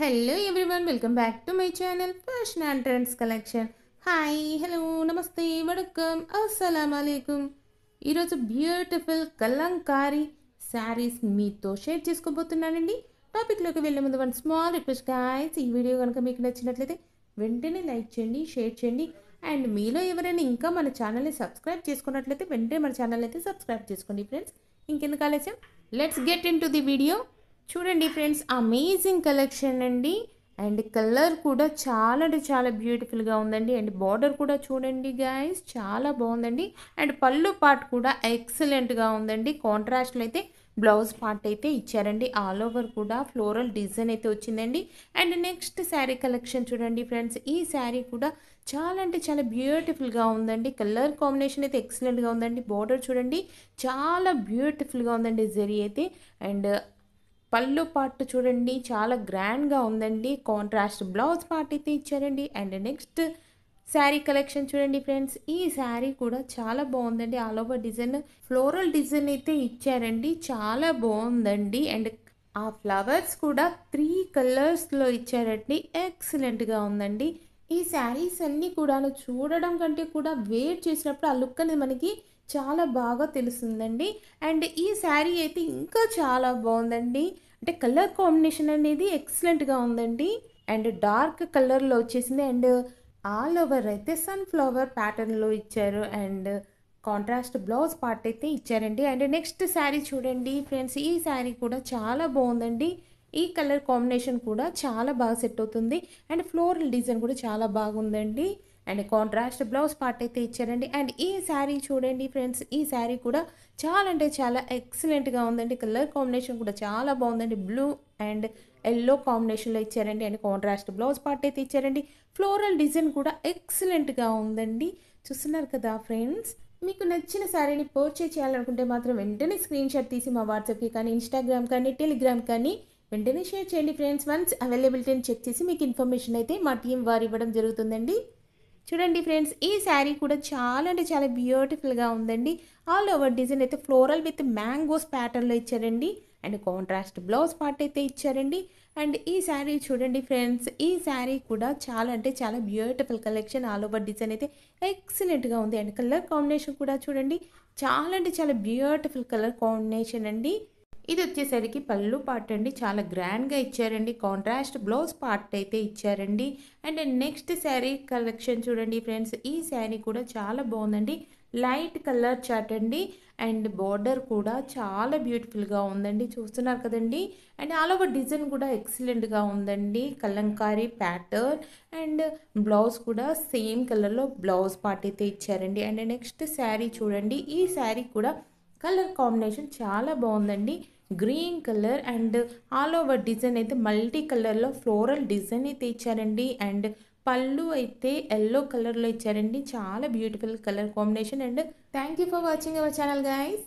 hello everyone welcome back to my channel fashion and trends collection hi hello namaste vanakkam అస్సలం అలైకుం ఈరోజు beautiful Kalamkari saris మీతో share చేసుకోబోతున్నానండి టాపిక్లోకి వెళ్ళే ముందు వన్ స్మాల్ రిక్వెస్ట్ గాయస్ ఈ వీడియో కనుక మీకు నచ్చినట్లయితే వెంటనే లైక్ చేయండి షేర్ చేయండి అండ్ మీలో ఎవరైనా ఇంకా మన ఛానల్ని సబ్స్క్రైబ్ చేసుకున్నట్లయితే వెంటనే మన ఛానల్ అయితే సబ్స్క్రైబ్ చేసుకోండి ఫ్రెండ్స్ ఇంకెందుకు ఆలస్యం let's get into the video చూడండి ఫ్రెండ్స్ అమేజింగ్ కలెక్షన్ అండి అండ్ కలర్ కూడా చాలా అంటే చాలా బ్యూటిఫుల్గా ఉందండి అండ్ బార్డర్ కూడా చూడండి గాయస్ చాలా బాగుందండి అండ్ పళ్ళు పార్ట్ కూడా ఎక్సలెంట్గా ఉందండి కాంట్రాస్ట్లో అయితే బ్లౌజ్ పార్ట్ అయితే ఇచ్చారండి ఆల్ ఓవర్ కూడా ఫ్లోరల్ డిజైన్ అయితే వచ్చిందండి అండ్ నెక్స్ట్ శారీ కలెక్షన్ చూడండి ఫ్రెండ్స్ ఈ శారీ కూడా చాలా అంటే చాలా బ్యూటిఫుల్గా ఉందండి కలర్ కాంబినేషన్ అయితే ఎక్సలెంట్గా ఉందండి బార్డర్ చూడండి చాలా బ్యూటిఫుల్గా ఉందండి జరీ అయితే అండ్ పళ్ళు పాటు చూడండి చాలా గ్రాండ్గా ఉందండి కాంట్రాస్ట్ బ్లౌజ్ పార్ట్ అయితే ఇచ్చారండి అండ్ నెక్స్ట్ శారీ కలెక్షన్ చూడండి ఫ్రెండ్స్ ఈ శారీ కూడా చాలా బాగుందండి all over design floral design అయితే ఇచ్చారండి చాలా బాగుందండి అండ్ ఆ ఫ్లవర్స్ కూడా త్రీ కలర్స్లో ఇచ్చారండి ఎక్సలెంట్గా ఉందండి ఈ శారీస్ అన్నీ కూడా చూడడం కంటే కూడా వేర్ చేసినప్పుడు ఆ లుక్ అనేది మనకి చాలా బాగా తెలుస్తుందండి అండ్ ఈ శారీ అయితే ఇంకా చాలా బాగుందండి అంటే కలర్ కాంబినేషన్ అనేది ఎక్సలెంట్గా ఉందండి అండ్ డార్క్ కలర్లో వచ్చేసింది అండ్ ఆల్ ఓవర్ అయితే సన్ఫ్లవర్ ప్యాటర్న్లో ఇచ్చారు అండ్ కాంట్రాస్ట్ బ్లౌజ్ పార్ట్ అయితే ఇచ్చారండి అండ్ నెక్స్ట్ శారీ చూడండి ఫ్రెండ్స్ ఈ శారీ కూడా చాలా బాగుందండి ఈ కలర్ కాంబినేషన్ కూడా చాలా బాగా సెట్ అవుతుంది అండ్ ఫ్లోరల్ డిజైన్ కూడా చాలా బాగుందండి అండ్ కాంట్రాస్ట్ బ్లౌజ్ పార్ట్ అయితే ఇచ్చారండి అండ్ ఈ శారీ చూడండి ఫ్రెండ్స్ ఈ శారీ కూడా చాలా అంటే చాలా ఎక్సలెంట్గా ఉందండి కలర్ కాంబినేషన్ కూడా చాలా బాగుందండి బ్లూ అండ్ ఎల్లో కాంబినేషన్లో ఇచ్చారండి అండ్ కాంట్రాస్ట్ బ్లౌజ్ పార్ట్ అయితే ఇచ్చారండి ఫ్లోరల్ డిజైన్ కూడా ఎక్సలెంట్గా ఉందండి చూస్తున్నారు కదా ఫ్రెండ్స్ మీకు నచ్చిన శారీని పర్చేజ్ చేయాలనుకుంటే మాత్రం వెంటనే స్క్రీన్ షాట్ తీసి మా వాట్సాప్కి కానీ ఇన్స్టాగ్రామ్ కానీ టెలిగ్రామ్ కానీ వెంటనే షేర్ చేయండి ఫ్రెండ్స్ వన్స్ అవైలబిలిటీని చెక్ చేసి మీకు ఇన్ఫర్మేషన్ అయితే మా టీం వారు ఇవ్వడం జరుగుతుందండి చూడండి ఫ్రెండ్స్ ఈ శారీ కూడా చాలా అంటే చాలా బ్యూటిఫుల్గా ఉందండి ఆల్ ఓవర్ డిజైన్ అయితే ఫ్లోరల్ విత్ మ్యాంగోస్ ప్యాటర్న్లో ఇచ్చారండి అండ్ కాంట్రాస్ట్ బ్లౌజ్ పార్ట్ అయితే ఇచ్చారండి అండ్ ఈ శారీ చూడండి ఫ్రెండ్స్ ఈ శారీ కూడా చాలా అంటే చాలా beautiful collection all over design అయితే ఎక్సలెంట్గా ఉంది అండ్ కలర్ కాంబినేషన్ కూడా చూడండి చాలా అంటే చాలా బ్యూటిఫుల్ కలర్ కాంబినేషన్ అండి ఇది వచ్చేసరికి పళ్ళు పార్ట్ అండి చాలా గ్రాండ్గా ఇచ్చారండి కాంట్రాస్ట్ బ్లౌజ్ పార్ట్ అయితే ఇచ్చారండి అండ్ నెక్స్ట్ శారీ కలెక్షన్ చూడండి ఫ్రెండ్స్ ఈ శారీ కూడా చాలా బాగుందండి లైట్ కలర్ చాట్ అండి అండ్ బార్డర్ కూడా చాలా బ్యూటిఫుల్గా ఉందండి చూస్తున్నారు కదండి అండ్ ఆల్ ఓవర్ డిజైన్ కూడా ఎక్సలెంట్గా ఉందండి కలంకారీ ప్యాటర్న్ అండ్ బ్లౌజ్ కూడా సేమ్ కలర్లో బ్లౌజ్ పార్ట్ అయితే ఇచ్చారండి అండ్ నెక్స్ట్ శారీ చూడండి ఈ శారీ కూడా కలర్ కాంబినేషన్ చాలా బాగుందండి green colour and all over design అయితే మల్టీ కలర్లో ఫ్లోరల్ డిజైన్ అయితే ఇచ్చారండి అండ్ పళ్ళు అయితే ఎల్లో కలర్లో ఇచ్చారండి చాలా beautiful colour combination and thank you for watching our channel guys